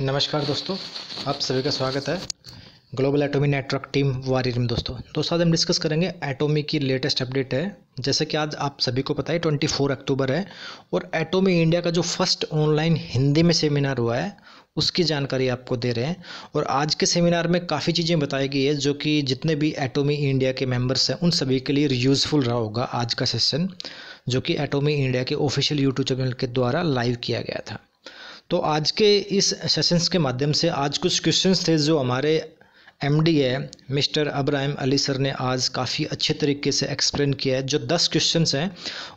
नमस्कार दोस्तों आप सभी का स्वागत है global Atomy network team warrior में दोस्तों दोस्तों आज हम डिस्कस करेंगे एटॉमी की लेटेस्ट अपडेट है जैसे कि आज आप सभी को पता है 24 अक्टूबर है और एटॉमी इंडिया का जो फर्स्ट ऑनलाइन हिंदी में सेमिनार हुआ है उसकी जानकारी आपको दे रहे हैं और आज के सेमिनार में काफ़ी चीज़ें बताई गई है जो कि जितने भी एटोमी इंडिया के मेंबर्स हैं उन सभी के लिए यूज़फुल रहा होगा आज का सेशन जो कि एटोमी इंडिया के ऑफिशियल यूट्यूब चैनल के द्वारा लाइव किया गया था तो आज के इस सेशंस के माध्यम से आज कुछ क्वेश्चंस थे जो हमारे एम डी है मिस्टर अब्राहिम अली सर ने आज काफ़ी अच्छे तरीके से एक्सप्लेन किया है जो दस क्वेश्चन हैं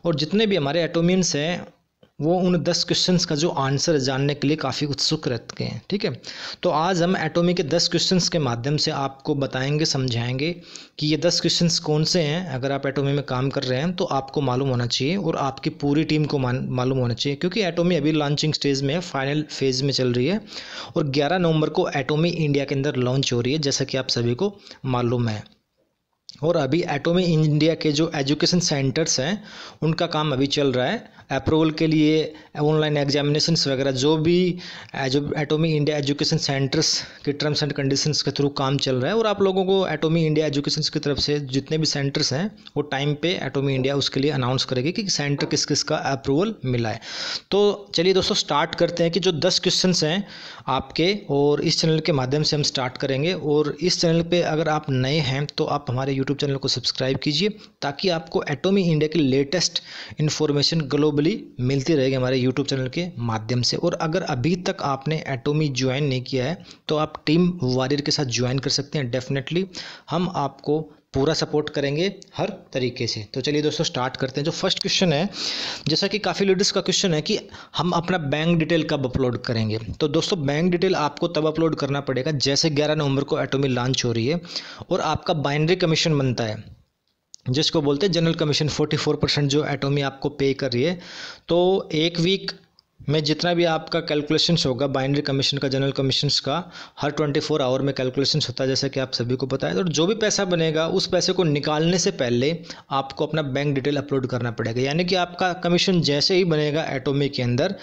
और जितने भी हमारे एटोमियंस हैं वो उन दस क्वेश्चंस का जो आंसर जानने के लिए काफ़ी उत्सुक रहते हैं ठीक है तो आज हम एटॉमी के दस क्वेश्चंस के माध्यम से आपको बताएंगे समझाएंगे कि ये दस क्वेश्चंस कौन से हैं अगर आप एटॉमी में काम कर रहे हैं तो आपको मालूम होना चाहिए और आपकी पूरी टीम को मालूम होना चाहिए क्योंकि एटोमी अभी लॉन्चिंग स्टेज में है फाइनल फेज में चल रही है और ग्यारह नवंबर को एटोमी इंडिया के अंदर लॉन्च हो रही है जैसा कि आप सभी को मालूम है और अभी एटोमी इंडिया के जो एजुकेशन सेंटर्स हैं उनका काम अभी चल रहा है अप्रूवल के लिए ऑनलाइन एग्जामिनेशन वगैरह जो भी जो एटोमी इंडिया एजुकेशन सेंटर्स के टर्म्स एंड कंडीशंस के थ्रू काम चल रहा है और आप लोगों को एटोमी इंडिया एजुकेशन की तरफ से जितने भी सेंटर्स हैं वो टाइम पे एटोमी इंडिया उसके लिए अनाउंस करेगी कि सेंटर किस किस का अप्रूवल मिला है तो चलिए दोस्तों स्टार्ट करते हैं कि जो दस क्वेश्चन हैं आपके और इस चैनल के माध्यम से हम स्टार्ट करेंगे और इस चैनल पर अगर आप नए हैं तो आप हमारे यूट्यूब चैनल को सब्सक्राइब कीजिए ताकि आपको एटोमी इंडिया की लेटेस्ट इन्फॉर्मेशन ग्लोबल प्रोबली मिलती रहेगी हमारे यूट्यूब चैनल के माध्यम से और अगर अभी तक आपने एटोमी ज्वाइन नहीं किया है तो आप टीम वारियर के साथ ज्वाइन कर सकते हैं डेफिनेटली हम आपको पूरा सपोर्ट करेंगे हर तरीके से तो चलिए दोस्तों स्टार्ट करते हैं जो फर्स्ट क्वेश्चन है जैसा कि काफ़ी लेडीज़ का क्वेश्चन है कि हम अपना बैंक डिटेल कब अपलोड करेंगे तो दोस्तों बैंक डिटेल आपको तब अपलोड करना पड़ेगा जैसे 11 नवंबर को एटोमी लॉन्च हो रही है और आपका बाइनरी कमीशन बनता है जिसको बोलते हैं जनरल कमीशन 44 परसेंट जो एटोमी आपको पे कर रही है तो एक वीक में जितना भी आपका कैलकुलेशंस होगा बाइनरी कमीशन का जनरल कमीशंस का हर 24 आवर में कैलकुलेशंस होता है जैसा कि आप सभी को पता है और जो भी पैसा बनेगा उस पैसे को निकालने से पहले आपको अपना बैंक डिटेल अपलोड करना पड़ेगा यानी कि आपका कमीशन जैसे ही बनेगा एटोमी के अंदर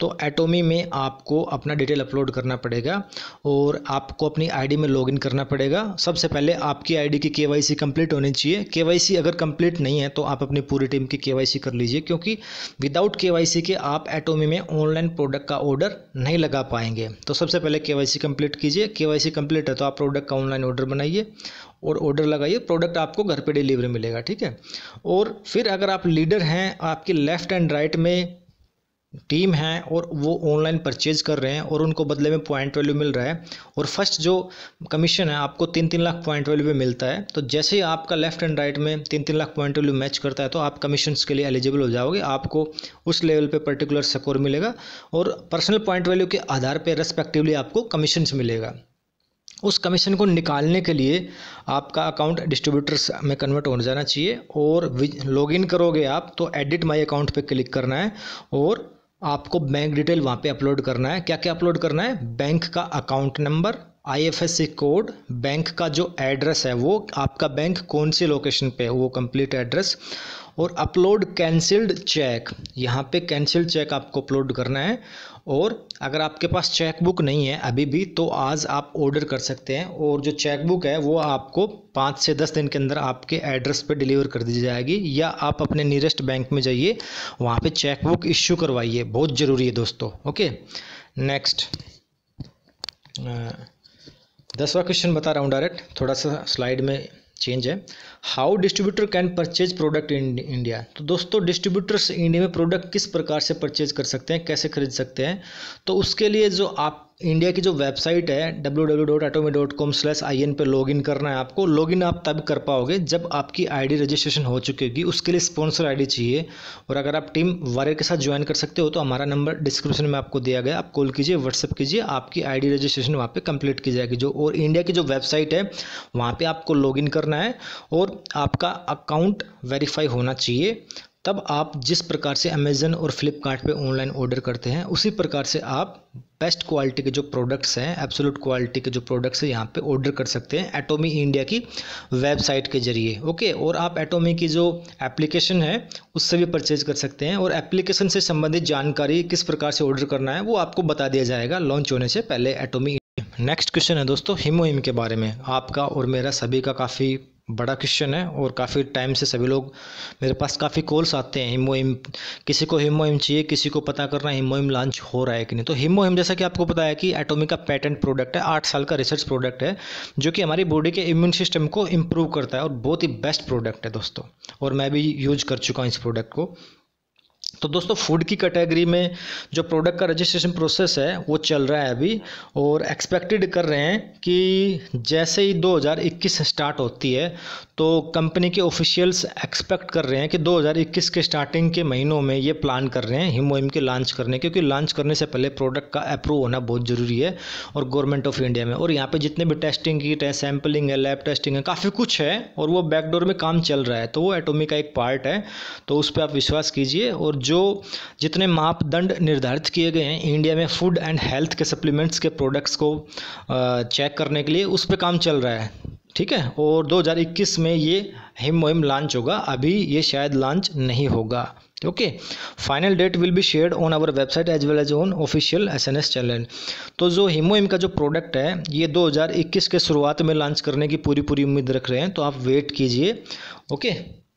तो एटोमी में आपको अपना डिटेल अपलोड करना पड़ेगा और आपको अपनी आई में लॉग करना पड़ेगा सबसे पहले आपकी आई की के वाई होनी चाहिए के अगर कम्प्लीट नहीं है तो आप अपनी पूरी टीम की के कर लीजिए क्योंकि विदाउट के के आप एटोमी में ऑनलाइन प्रोडक्ट का ऑर्डर नहीं लगा पाएंगे तो सबसे पहले के वाई सी कम्प्लीट कीजिए के वाई सी कम्प्लीट है तो आप प्रोडक्ट का ऑनलाइन ऑर्डर बनाइए और ऑर्डर लगाइए प्रोडक्ट आपको घर पे डिलीवरी मिलेगा ठीक है और फिर अगर आप लीडर हैं आपके लेफ्ट एंड राइट में टीम हैं और वो ऑनलाइन परचेज कर रहे हैं और उनको बदले में पॉइंट वैल्यू मिल रहा है और फर्स्ट जो कमीशन है आपको तीन तीन लाख पॉइंट वैल्यू पे मिलता है तो जैसे ही आपका लेफ्ट एंड राइट में तीन तीन लाख पॉइंट वैल्यू मैच करता है तो आप कमीशंस के लिए एलिजिबल हो जाओगे आपको उस लेवल पर पर्टिकुलर स्कोर मिलेगा और पर्सनल पॉइंट वैल्यू के आधार पर रेस्पेक्टिवली आपको कमीशन मिलेगा उस कमीशन को निकालने के लिए आपका अकाउंट डिस्ट्रीब्यूटर्स में कन्वर्ट हो जाना चाहिए और लॉगिन करोगे आप तो एडिट माय अकाउंट पे क्लिक करना है और आपको बैंक डिटेल वहाँ पे अपलोड करना है क्या क्या अपलोड करना है बैंक का account number IFSC code bank का जो एड्रेस है वो आपका बैंक कौन सी लोकेशन पे है वो कंप्लीट एड्रेस और अपलोड कैंसिल्ड चेक यहाँ पे कैंसिल्ड चेक आपको अपलोड करना है और अगर आपके पास चेक बुक नहीं है अभी भी तो आज आप ऑर्डर कर सकते हैं और जो चेक बुक है वो आपको पाँच से दस दिन के अंदर आपके एड्रेस पर डिलीवर कर दी जाएगी या आप अपने नियरेस्ट बैंक में जाइए वहाँ पर चेक बुक इश्यू करवाइए बहुत ज़रूरी है दोस्तों ओके नेक्स्ट दसवा क्वेश्चन बता रहा हूँ डायरेक्ट थोड़ा सा स्लाइड में चेंज है how distributor can purchase product in India तो दोस्तों डिस्ट्रीब्यूटर्स इंडिया में प्रोडक्ट किस प्रकार से परचेज कर सकते हैं कैसे खरीद सकते हैं तो उसके लिए जो आप इंडिया की जो वेबसाइट है W W dot Atomy dot com slash I N पर लॉग इन करना है आपको लॉग इन आप तब कर पाओगे जब आपकी आई डी रजिस्ट्रेशन हो चुकी होगी उसके लिए स्पॉन्सर आई डी चाहिए और अगर आप टीम वारियर के साथ ज्वाइन कर सकते हो तो हमारा नंबर डिस्क्रिप्शन में आपको दिया गया आप कॉल कीजिए व्हाट्सअप कीजिए आपकी आई डी रजिस्ट्रेशन वहाँ पर कंप्लीट की जाएगी जो और इंडिया की जो वेबसाइट है वहाँ पर आपको लॉग इन करना है और आपका अकाउंट वेरीफाई होना चाहिए तब आप जिस प्रकार से अमेज़न और फ्लिपकार्ट पे ऑनलाइन ऑर्डर करते हैं उसी प्रकार से आप बेस्ट क्वालिटी के जो प्रोडक्ट्स हैं एब्सोलूट क्वालिटी के जो प्रोडक्ट्स हैं यहाँ पे ऑर्डर कर सकते हैं एटोमी इंडिया की वेबसाइट के जरिए ओके और आप एटोमी की जो एप्लीकेशन है उससे भी परचेज कर सकते हैं और एप्लीकेशन से संबंधित जानकारी किस प्रकार से ऑर्डर करना है वो आपको बता दिया जाएगा लॉन्च होने से पहले एटोमी नेक्स्ट क्वेश्चन है दोस्तों हिमोहिम के बारे में आपका और मेरा सभी का काफ़ी बड़ा क्वेश्चन है और काफ़ी टाइम से सभी लोग मेरे पास काफ़ी कॉल्स आते हैं हिमो हिम किसी को हिमो हिम चाहिए किसी को पता करना हिमो हिम लॉन्च हो रहा है कि नहीं तो हिमो हिम जैसा कि आपको पता है कि एटोमी का प्रोडक्ट है आठ साल का रिसर्च प्रोडक्ट है जो कि हमारी बॉडी के इम्यून सिस्टम को इम्प्रूव करता है और बहुत ही बेस्ट प्रोडक्ट है दोस्तों और मैं भी यूज कर चुका हूँ इस प्रोडक्ट को तो दोस्तों फूड की कैटेगरी में जो प्रोडक्ट का रजिस्ट्रेशन प्रोसेस है वो चल रहा है अभी और एक्सपेक्टेड कर रहे हैं कि जैसे ही 2021 स्टार्ट होती है तो कंपनी के ऑफिशियल्स एक्सपेक्ट कर रहे हैं कि 2021 के स्टार्टिंग के महीनों में ये प्लान कर रहे हैं हिमोहिम के लॉन्च करने क्योंकि लॉन्च करने से पहले प्रोडक्ट का अप्रूव होना बहुत ज़रूरी है और गवर्नमेंट ऑफ इंडिया में और यहाँ पर जितने भी टेस्टिंग की टेस्ट सैम्पलिंग है लैब टेस्टिंग है काफ़ी कुछ है और वो बैकडोर में काम चल रहा है तो वो एटोमी का एक पार्ट है तो उस पर आप विश्वास कीजिए और जो जितने मापदंड निर्धारित किए गए हैं इंडिया में फूड एंड हेल्थ के सप्लीमेंट्स के प्रोडक्ट्स को चेक करने के लिए उस पर काम चल रहा है ठीक है और 2021 में ये हिम मुहिम लॉन्च होगा अभी ये शायद लॉन्च नहीं होगा okay final date will be share on our website as well as on official S N S channel तो जो हिमोइम का जो प्रोडक्ट है ये 2021 के शुरुआत में लॉन्च करने की पूरी पूरी उम्मीद रख रहे हैं तो आप वेट कीजिए ओके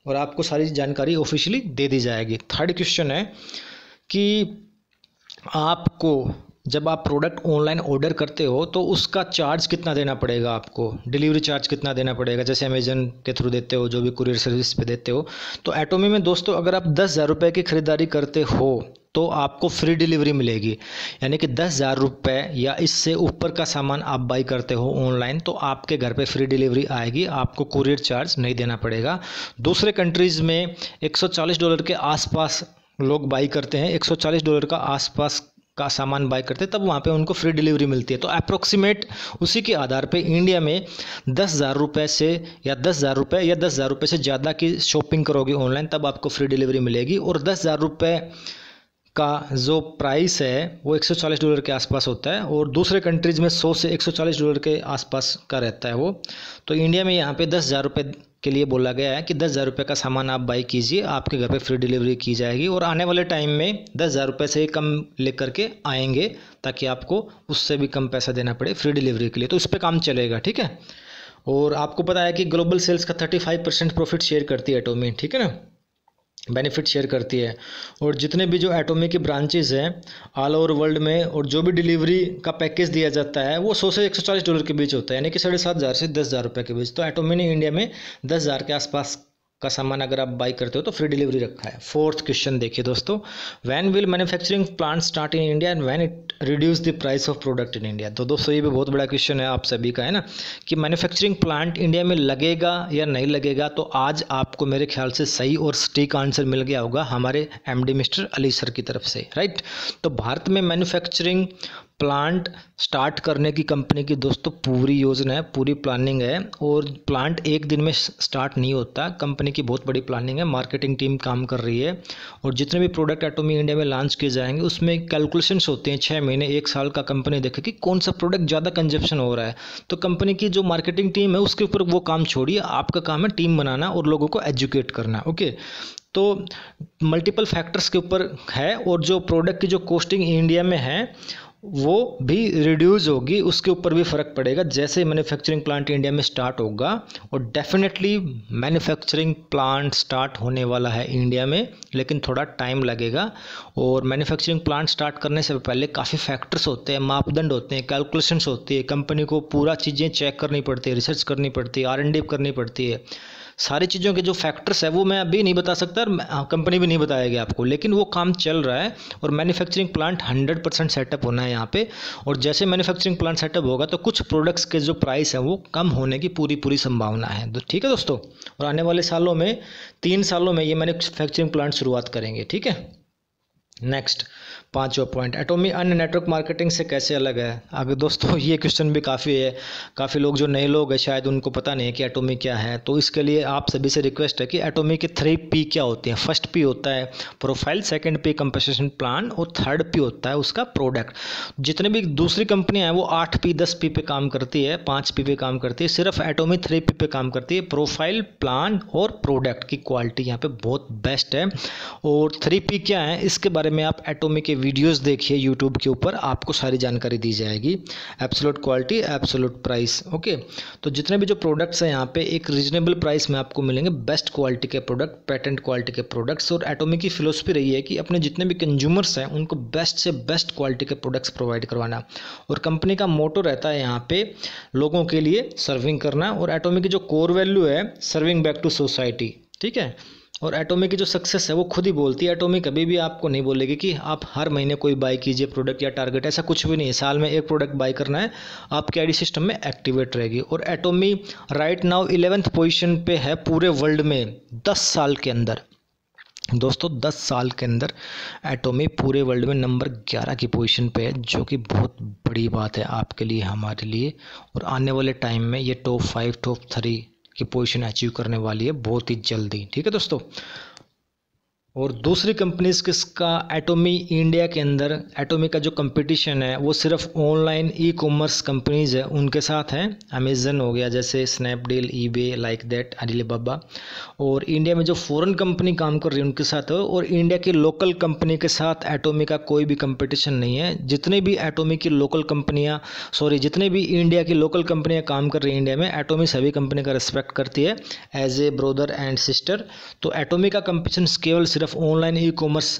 और आपको सारी जानकारी ऑफिशियली दे दी जाएगी थर्ड क्वेश्चन है कि आपको जब आप प्रोडक्ट ऑनलाइन ऑर्डर करते हो तो उसका चार्ज कितना देना पड़ेगा आपको डिलीवरी चार्ज कितना देना पड़ेगा जैसे अमेजन के थ्रू देते हो जो भी कुरियर सर्विस पे देते हो तो एटोमी में दोस्तों अगर आप दस हज़ार रुपये की ख़रीदारी करते हो तो आपको फ्री डिलीवरी मिलेगी यानी कि दस हज़ार रुपये या इससे ऊपर का सामान आप बाई करते हो ऑनलाइन तो आपके घर पे फ्री डिलीवरी आएगी आपको कुरियर चार्ज नहीं देना पड़ेगा दूसरे कंट्रीज़ में 140 डॉलर के आसपास लोग बाई करते हैं 140 डॉलर का आसपास का सामान बाई करते तब वहाँ पे उनको फ्री डिलीवरी मिलती है तो अप्रोक्सीमेट उसी के आधार पे इंडिया में दस हज़ार रुपये से या दस हज़ार रुपये या दस हज़ार रुपये से ज़्यादा की शॉपिंग करोगे ऑनलाइन तब आपको फ्री डिलीवरी मिलेगी और दस हज़ार रुपये का जो प्राइस है वो 140 डॉलर के आसपास होता है और दूसरे कंट्रीज़ में 100 से 140 डॉलर के आसपास का रहता है वो तो इंडिया में यहाँ पे दस हज़ार रुपये के लिए बोला गया है कि दस हज़ार रुपये का सामान आप बाई कीजिए आपके घर पे फ्री डिलीवरी की जाएगी और आने वाले टाइम में दस हज़ार रुपये से कम लेकर के आएंगे ताकि आपको उससे भी कम पैसा देना पड़े फ्री डिलीवरी के लिए तो उस पर काम चलेगा ठीक है और आपको पता है कि ग्लोबल सेल्स का thirty five percent profit share करती है एटोमी ठीक है ना बेनिफिट शेयर करती है और जितने भी जो एटोमी की ब्रांचेज हैं ऑल ओवर वर्ल्ड में और जो भी डिलीवरी का पैकेज दिया जाता है वो सौ से एक सौ चालीस डॉलर के बीच होता है यानी कि साढ़े सात हज़ार से दस हज़ार रुपये के बीच तो एटोमी ने इंडिया में दस हज़ार के आसपास का सामान अगर आप बाई करते हो तो फ्री डिलीवरी रखा है फोर्थ क्वेश्चन देखिए दोस्तों when will manufacturing plant start in India and when it reduce the price of product in India तो दोस्तों ये भी बहुत बड़ा क्वेश्चन है आप सभी का है ना कि मैन्युफैक्चरिंग प्लांट इंडिया में लगेगा या नहीं लगेगा तो आज आपको मेरे ख्याल से सही और स्टीक आंसर मिल गया होगा हमारे एम मिस्टर अली सर की तरफ से राइट तो भारत में मैन्युफैक्चरिंग प्लांट स्टार्ट करने की कंपनी की दोस्तों पूरी योजना है पूरी प्लानिंग है और प्लांट एक दिन में स्टार्ट नहीं होता कंपनी की बहुत बड़ी प्लानिंग है मार्केटिंग टीम काम कर रही है और जितने भी प्रोडक्ट एटोमी इंडिया में लॉन्च किए जाएंगे उसमें कैलकुलेशंस होते हैं छः महीने एक साल का कंपनी देखे कि कौन सा प्रोडक्ट ज़्यादा कंजप्शन हो रहा है तो कंपनी की जो मार्केटिंग टीम है उसके ऊपर वो काम छोड़िए आपका काम है टीम बनाना और लोगों को एजुकेट करना ओके तो मल्टीपल फैक्टर्स के ऊपर है और जो प्रोडक्ट की जो कॉस्टिंग इंडिया में है वो भी रिड्यूज़ होगी उसके ऊपर भी फ़र्क पड़ेगा जैसे मैन्युफैक्चरिंग प्लांट इंडिया में स्टार्ट होगा और डेफिनेटली मैन्युफैक्चरिंग प्लांट स्टार्ट होने वाला है इंडिया में लेकिन थोड़ा टाइम लगेगा और मैन्युफैक्चरिंग प्लांट स्टार्ट करने से पहले काफ़ी फैक्टर्स होते हैं मापदंड होते हैं कैलकुलेशंस होती है कंपनी को पूरा चीज़ें चेक करनी पड़ती है रिसर्च करनी पड़ती है आर करनी पड़ती है सारी चीज़ों के जो फैक्टर्स है वो मैं अभी नहीं बता सकता और कंपनी हाँ, भी नहीं बताएगी आपको लेकिन वो काम चल रहा है और manufacturing plant hundred percent setup होना है यहाँ पे और जैसे मैन्युफैक्चरिंग प्लांट सेटअप होगा तो कुछ प्रोडक्ट्स के जो प्राइस है वो कम होने की पूरी पूरी संभावना है तो ठीक है दोस्तों और आने वाले सालों में तीन सालों में ये मैन्युफैक्चरिंग प्लांट शुरुआत करेंगे ठीक है नेक्स्ट पांचवा पॉइंट एटोमी अन्य नेटवर्क मार्केटिंग से कैसे अलग है अगर दोस्तों ये क्वेश्चन भी काफ़ी है काफ़ी लोग जो नए लोग हैं शायद उनको पता नहीं है कि एटोमी क्या है तो इसके लिए आप सभी से रिक्वेस्ट है कि एटोमी के थ्री पी क्या होते हैं फर्स्ट पी होता है profile second P compensation plan और थर्ड पी होता है उसका प्रोडक्ट जितने भी दूसरी कंपनियाँ हैं वो आठ पी दस पी पे काम करती है पाँच पी पे काम करती है सिर्फ एटोमी थ्री पी पे काम करती है प्रोफाइल प्लान और प्रोडक्ट की क्वालिटी यहाँ पर बहुत बेस्ट है और थ्री पी क्या है इसके बारे बारे में आप एटोमी के वीडियोस देखिए यूट्यूब के ऊपर आपको सारी जानकारी दी जाएगी absolute quality absolute price okay तो जितने भी जो प्रोडक्ट्स हैं यहाँ पे एक रीजनेबल प्राइस में आपको मिलेंगे बेस्ट क्वालिटी के प्रोडक्ट पैटेंट क्वालिटी के प्रोडक्ट्स और एटोमी की फिलोसफी रही है कि अपने जितने भी कंज्यूमर्स हैं उनको बेस्ट से बेस्ट क्वालिटी के प्रोडक्ट्स प्रोवाइड करवाना और कंपनी का मोटो रहता है यहाँ पर लोगों के लिए सर्विंग करना और एटोमी की जो कोर वैल्यू है सर्विंग बैक टू सोसाइटी ठीक है और एटोमी की जो सक्सेस है वो खुद ही बोलती है एटोमी कभी भी आपको नहीं बोलेगी कि आप हर महीने कोई बाई कीजिए प्रोडक्ट या टारगेट ऐसा कुछ भी नहीं है साल में एक प्रोडक्ट बाई करना है आपके आईडी सिस्टम में एक्टिवेट रहेगी और Atomy right now eleventh position पर है पूरे वर्ल्ड में दस साल के अंदर दोस्तों 10 साल के अंदर एटोमी पूरे वर्ल्ड में नंबर 11 की पोजीशन पे है जो कि बहुत बड़ी बात है आपके लिए हमारे लिए और आने वाले टाइम में ये टॉप फाइव टॉप थ्री की पोजीशन अचीव करने वाली है बहुत ही जल्दी ठीक है दोस्तों और दूसरी कंपनीज किसका एटोमी इंडिया के अंदर एटोमी का जो कंपटीशन है वो सिर्फ ऑनलाइन ई कॉमर्स कंपनीज है उनके साथ हैं अमेजन हो गया जैसे स्नैपडील ईबे लाइक दैट बाबा और इंडिया में जो फॉरेन कंपनी काम कर रही है उनके साथ और इंडिया की लोकल कंपनी के साथ एटोमी का कोई भी कंपटीशन नहीं है जितने भी एटोमी की लोकल कंपनियाँ सॉरी जितने भी इंडिया की लोकल कंपनियाँ काम कर रही है इंडिया में एटोमी सभी कंपनी का रिस्पेक्ट करती है as a brother and sister तो एटोमी का कंपटीशन केवल सिर्फ सिर्फ ऑनलाइन ई कॉमर्स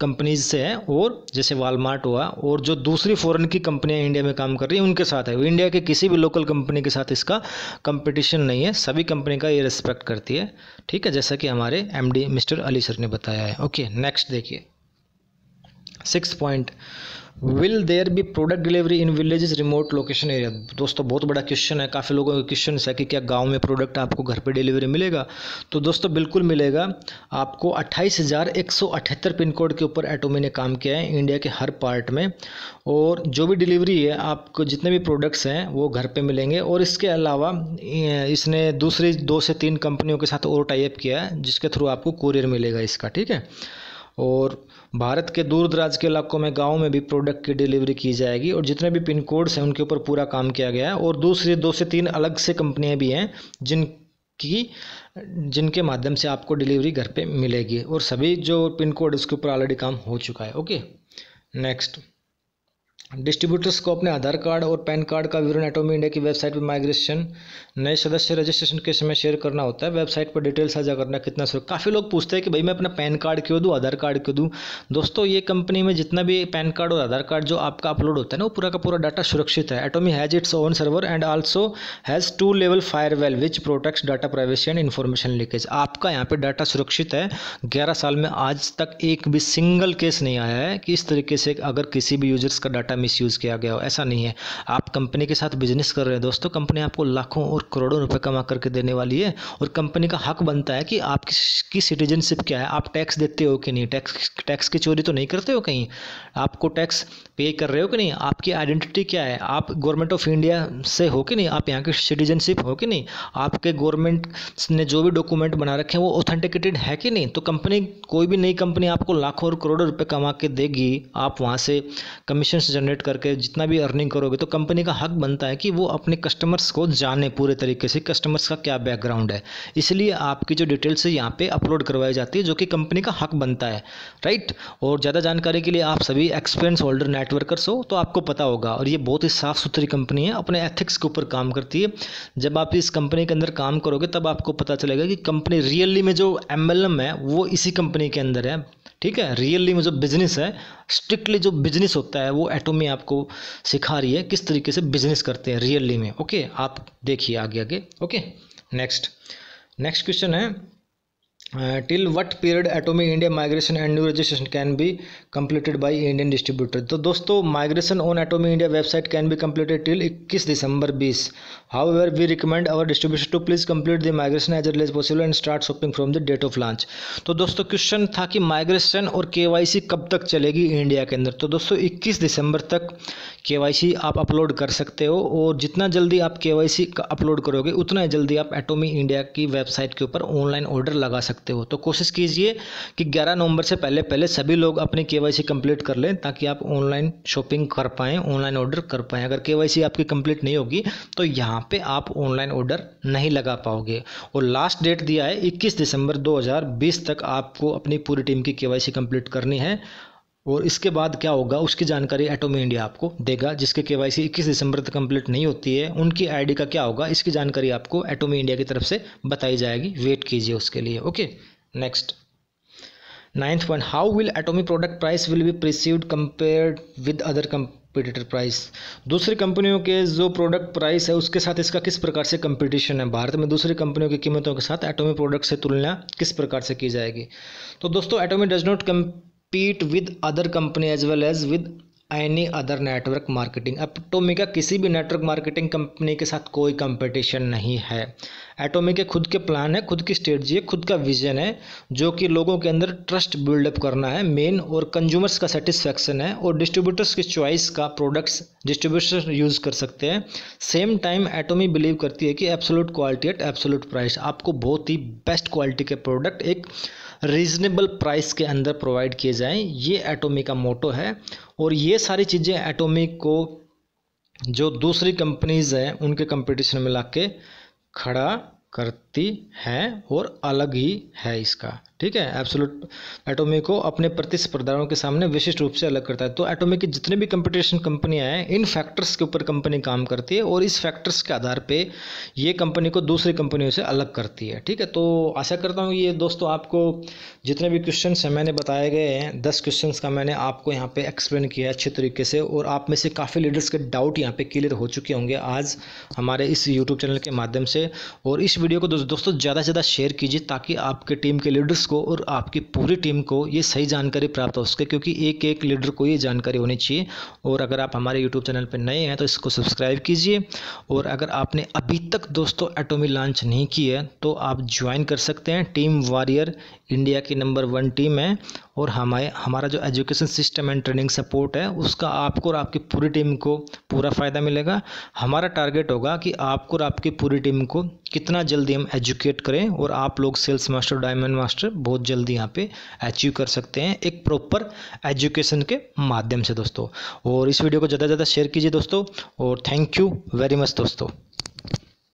कंपनीज से है और जैसे वालमार्ट हुआ और जो दूसरी फॉरेन की कंपनियां इंडिया में काम कर रही हैं उनके साथ है इंडिया के किसी भी लोकल कंपनी के साथ इसका कंपटीशन नहीं है सभी कंपनी का ये रिस्पेक्ट करती है ठीक है जैसा कि हमारे एमडी मिस्टर अली सर ने बताया है ओके नेक्स्ट देखिए six point will there be product delivery in village remote location area दोस्तों बहुत बड़ा क्वेश्चन है काफ़ी लोगों का क्वेश्चन है कि क्या गांव में प्रोडक्ट आपको घर पे डिलीवरी मिलेगा तो दोस्तों बिल्कुल मिलेगा आपको अट्ठाईस हज़ार एक सौ अठहत्तर पिन कोड के ऊपर एटोमी ने काम किया है इंडिया के हर पार्ट में और जो भी डिलीवरी है आपको जितने भी प्रोडक्ट्स हैं वो घर पर मिलेंगे और इसके अलावा इसने दूसरी दो से तीन कंपनियों के साथ और टाइप किया है जिसके थ्रू आपको कुरियर मिलेगा इसका ठीक है और भारत के दूर दराज के इलाकों में गाँव में भी प्रोडक्ट की डिलीवरी की जाएगी और जितने भी पिन कोड्स हैं उनके ऊपर पूरा काम किया गया है और दूसरी दो से तीन अलग से कंपनियाँ भी हैं जिन जिनके माध्यम से आपको डिलीवरी घर पे मिलेगी और सभी जो पिन कोड उसके ऊपर ऑलरेडी काम हो चुका है ओके नेक्स्ट डिस्ट्रीब्यूटर्स को अपने आधार कार्ड और पैन कार्ड का विवरण एटोमी इंडिया की वेबसाइट पर माइग्रेशन नए सदस्य रजिस्ट्रेशन के समय शेयर करना होता है वेबसाइट पर डिटेल साझा करना कितना शुरू काफ़ी लोग पूछते हैं कि भाई मैं अपना पैन कार्ड क्यों दूँ आधार कार्ड क्यों दूँ दोस्तों ये कंपनी में जितना भी पैन कार्ड और आधार कार्ड जो आपका अपलोड होता है ना वो पूरा का पूरा डाटा सुरक्षित है Atomy has its own server and also has two level firewall which protects data privacy and information leakage आपका यहाँ पर डाटा सुरक्षित है ग्यारह साल में आज तक एक भी सिंगल केस नहीं आया है कि इस तरीके से अगर किसी भी यूजर्स का डाटा मिसयूज़ किया गया हो ऐसा नहीं है आप कंपनी के साथ बिजनेस कर रहे हैं दोस्तों कंपनी आपको लाखों और करोड़ों रुपये कमा करके देने वाली है और कंपनी का हक बनता है कि आपकी सिटीजनशिप क्या है आप टैक्स देते हो कि नहीं टैक्स टैक्स की चोरी तो नहीं करते हो कहीं आपको टैक्स पे कर रहे हो कि नहीं आपकी आइडेंटिटी क्या है आप गवर्नमेंट ऑफ इंडिया से हो कि नहीं आप यहाँ की सिटीजनशिप हो कि नहीं आपके गवर्नमेंट ने जो भी डॉक्यूमेंट बना रखे हैं वो ऑथेंटिकेटेड है कि नहीं तो कंपनी कोई भी नई कंपनी आपको लाखों और करोड़ों रुपये कमा के देगी आप वहाँ से कमीशन जनरेट जनरेट करके जितना भी अर्निंग करोगे तो कंपनी का हक बनता है कि वो अपने कस्टमर्स को जाने पूरे तरीके से कस्टमर्स का क्या बैकग्राउंड है इसलिए आपकी जो डिटेल्स है यहाँ पे अपलोड करवाई जाती है जो कि कंपनी का हक बनता है राइट और ज़्यादा जानकारी के लिए आप सभी एक्सपीरियंस होल्डर नेटवर्कर्स हो तो आपको पता होगा और ये बहुत ही साफ़ सुथरी कंपनी है अपने एथिक्स के ऊपर काम करती है जब आप इस कंपनी के अंदर काम करोगे तब आपको पता चलेगा कि कंपनी रियली में जो एम है वो इसी कंपनी के अंदर है ठीक है रियली में जो बिजनेस है स्ट्रिक्टली जो बिजनेस होता है वो एटोमी आपको सिखा रही है किस तरीके से बिजनेस करते हैं रियली में ओके आप देखिए आगे आगे ओके नेक्स्ट नेक्स्ट क्वेश्चन है till what period Atomic India migration and new registration can be completed by Indian distributor तो दोस्तों migration on Atomic India website can be completed till 21 December 20 however we recommend our distribution to please complete the migration as as possible and start shopping from the date of launch तो दोस्तों question था कि migration और के कब तक चलेगी India के अंदर तो दोस्तों इक्कीस दिसंबर तक के आप अपलोड कर सकते हो और जितना जल्दी आप के अपलोड करोगे उतना जल्दी आप एटोमी इंडिया की वेबसाइट के ऊपर ऑनलाइन ऑर्डर लगा सकते सकते हो तो कोशिश कीजिए कि 11 नवंबर से पहले पहले सभी लोग अपनी केवाईसी कंप्लीट कर लें ताकि आप ऑनलाइन शॉपिंग कर पाएँ ऑनलाइन ऑर्डर कर पाएँ अगर केवाईसी आपकी कंप्लीट नहीं होगी तो यहाँ पर आप ऑनलाइन ऑर्डर नहीं लगा पाओगे और लास्ट डेट दिया है इक्कीस दिसंबर दो तक आपको अपनी पूरी टीम की के कंप्लीट करनी है और इसके बाद क्या होगा उसकी जानकारी एटोमी इंडिया आपको देगा जिसके के वाई सी इक्कीस दिसंबर तक कंप्लीट नहीं होती है उनकी आईडी का क्या होगा इसकी जानकारी आपको एटोमी इंडिया की तरफ से बताई जाएगी वेट कीजिए उसके लिए okay next ninth point how will Atomy product price will be perceived compare with other competitor price दूसरी कंपनियों के जो प्रोडक्ट प्राइस है उसके साथ इसका किस प्रकार से कंपटीशन है भारत में दूसरी कंपनियों की कीमतों के साथ एटोमी प्रोडक्ट से तुलना किस प्रकार से की जाएगी तो दोस्तों Atomy does not come compete with other company as well as with any other network marketing एटोमिका किसी भी नेटवर्क मार्केटिंग कंपनी के साथ कोई कंपटीशन नहीं है एटोमिका खुद के प्लान है खुद की स्ट्रेटजी है खुद का विजन है जो कि लोगों के अंदर ट्रस्ट बिल्डअप करना है मेन और कंज्यूमर्स का सेटिस्फैक्शन है और डिस्ट्रीब्यूटर्स की चॉइस का प्रोडक्ट्स डिस्ट्रीब्यूटर्स यूज़ कर सकते हैं सेम टाइम एटोमी बिलीव करती है कि absolute quality at absolute price आपको बहुत ही बेस्ट क्वालिटी के प्रोडक्ट एक रीज़नेबल प्राइस के अंदर प्रोवाइड किए जाएं ये एटोमी का मोटो है और ये सारी चीज़ें एटोमी को जो दूसरी कंपनीज़ हैं उनके कंपटीशन में ला के खड़ा करते शक्ति है और अलग ही है इसका ठीक है एब्सोलूट एटोमी को अपने प्रतिस्पर्धाओं के सामने विशिष्ट रूप से अलग करता है तो एटोमी की जितने भी कंपटीशन कंपनियां हैं इन फैक्टर्स के ऊपर कंपनी काम करती है और इस फैक्टर्स के आधार पे ये कंपनी को दूसरी कंपनियों से अलग करती है ठीक है तो आशा करता हूँ ये दोस्तों आपको जितने भी क्वेश्चन हैं मैंने बताए गए हैं दस क्वेश्चन का मैंने आपको यहाँ पर एक्सप्लेन किया है अच्छे तरीके से और आप में से काफ़ी लीडर्स के डाउट यहाँ पर क्लियर हो चुके होंगे आज हमारे इस यूट्यूब चैनल के माध्यम से और इस वीडियो को दोस्तों ज़्यादा से ज़्यादा शेयर कीजिए ताकि आपके टीम के लीडर्स को और आपकी पूरी टीम को ये सही जानकारी प्राप्त हो सके क्योंकि एक एक लीडर को ये जानकारी होनी चाहिए और अगर आप हमारे यूट्यूब चैनल पर नए हैं तो इसको सब्सक्राइब कीजिए और अगर आपने अभी तक दोस्तों एटोमी लॉन्च नहीं की है तो आप ज्वाइन कर सकते हैं टीम वॉरियर इंडिया की नंबर वन टीम है और हमारे हमारा जो education system and training support है उसका आपको और आपकी पूरी टीम को पूरा फ़ायदा मिलेगा हमारा टारगेट होगा कि आपको और आपकी पूरी टीम को कितना जल्दी हम एजुकेट करें और आप लोग सेल्स मास्टर डायमंड मास्टर बहुत जल्दी यहाँ पे अचीव कर सकते हैं एक प्रॉपर एजुकेशन के माध्यम से दोस्तों और इस वीडियो को ज़्यादा से ज़्यादा शेयर कीजिए दोस्तों और थैंक यू वेरी मच दोस्तों